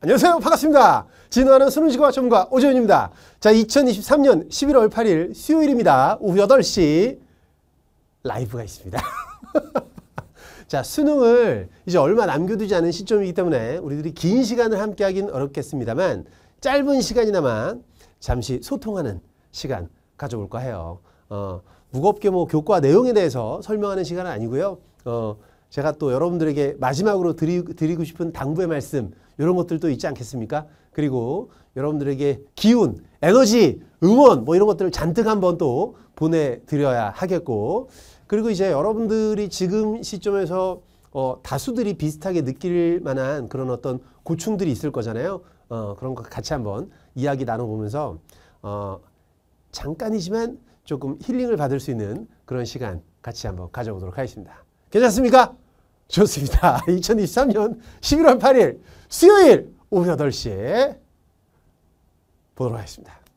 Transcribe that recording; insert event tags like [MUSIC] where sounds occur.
안녕하세요. 반갑습니다. 진화하는 수능시과 전문가 오재훈입니다. 자, 2023년 11월 8일 수요일입니다. 오후 8시 라이브가 있습니다. [LAUGHS] 자, 수능을 이제 얼마 남겨두지 않은 시점이기 때문에 우리들이 긴 시간을 함께 하긴 어렵겠습니다만 짧은 시간이나마 잠시 소통하는 시간 가져볼까 해요. 어, 무겁게 뭐 교과 내용에 대해서 설명하는 시간은 아니고요. 어, 제가 또 여러분들에게 마지막으로 드리, 드리고 싶은 당부의 말씀 이런 것들도 있지 않겠습니까? 그리고 여러분들에게 기운, 에너지, 응원 뭐 이런 것들을 잔뜩 한번 또 보내드려야 하겠고 그리고 이제 여러분들이 지금 시점에서 어, 다수들이 비슷하게 느낄 만한 그런 어떤 고충들이 있을 거잖아요. 어, 그런 것 같이 한번 이야기 나눠보면서 어, 잠깐이지만 조금 힐링을 받을 수 있는 그런 시간 같이 한번 가져보도록 하겠습니다. 괜찮습니까? 좋습니다. 2023년 11월 8일 수요일 오후 8시에 보도록 하겠습니다.